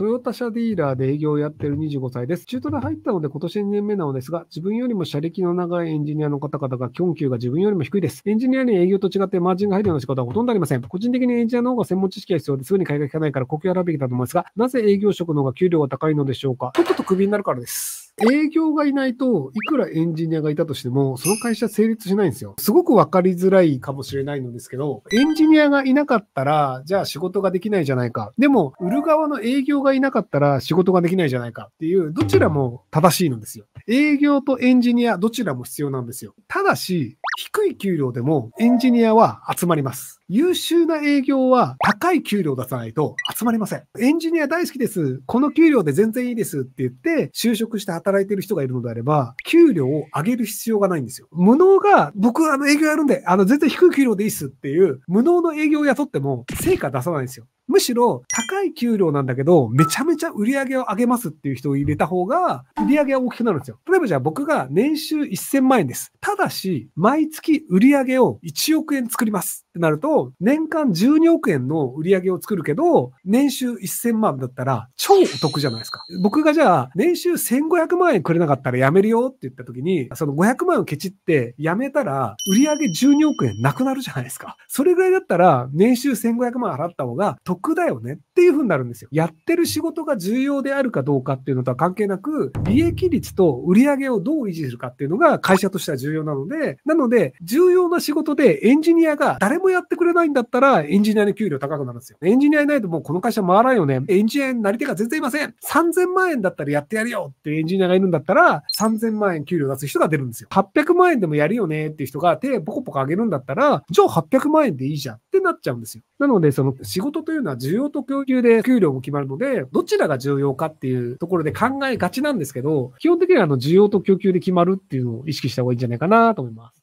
トヨタ車ディーラーで営業をやってる25歳です。中途で入ったので今年2年目なのですが、自分よりも車歴の長いエンジニアの方々が、供給が自分よりも低いです。エンジニアに営業と違ってマージンが入るような仕事はほとんどありません。個人的にエンジニアの方が専門知識が必要ですぐに買いが利かないから、呼吸を選ぶべきだと思いますが、なぜ営業職の方が給料が高いのでしょうかちょっと首になるからです。営業がいないと、いくらエンジニアがいたとしても、その会社成立しないんですよ。すごく分かりづらいかもしれないのですけど、エンジニアがいなかったら、じゃあ仕事ができないじゃないか。でも、売る側の営業がいなかったら仕事ができないじゃないかっていう、どちらも正しいのですよ。営業とエンジニア、どちらも必要なんですよ。ただし、低い給料でもエンジニアは集まります。優秀な営業は高い給料を出さないと集まりません。エンジニア大好きです。この給料で全然いいですって言って、就職して働いてる人がいるのであれば、給料を上げる必要がないんですよ。無能が、僕あの営業やるんで、あの全然低い給料でいいっすっていう、無能の営業を雇っても成果出さないんですよ。むしろ高い給料なんだけど、めちゃめちゃ売り上げを上げますっていう人を入れた方が、売り上げは大きくなるんですよ。例えばじゃあ僕が年収1000万円です。ただし、毎月売り上げを1億円作りますってなると、年間12億円の売り上げを作るけど、年収1000万だったら超お得じゃないですか。僕がじゃあ、年収1500万円くれなかったらやめるよって言った時に、その500万をケチってやめたら、売り上げ12億円なくなるじゃないですか。それぐらいだったら、年収1500万払った方が得だよねっていう風になるんですよ。やってる仕事が重要であるかどうかっていうのとは関係なく、利益率と売り上げをどう維持するかっていうのが会社としては重要なので、なので、重要な仕事でエンジニアが誰もやってくれれないんだったら、エンジニアの給料高くなるんですよ。エンジニアいないともうこの会社回らんよね。エンジニアになり手が全然いません。3000万円だったらやってやるよっていうエンジニアがいるんだったら、3000万円給料出す人が出るんですよ。800万円でもやるよねっていう人が手ポコポコ上げるんだったら、じゃあ800万円でいいじゃんってなっちゃうんですよ。なので、その仕事というのは需要と供給で給料も決まるので、どちらが重要かっていうところで考えがちなんですけど、基本的にはあの需要と供給で決まるっていうのを意識した方がいいんじゃないかなと思います。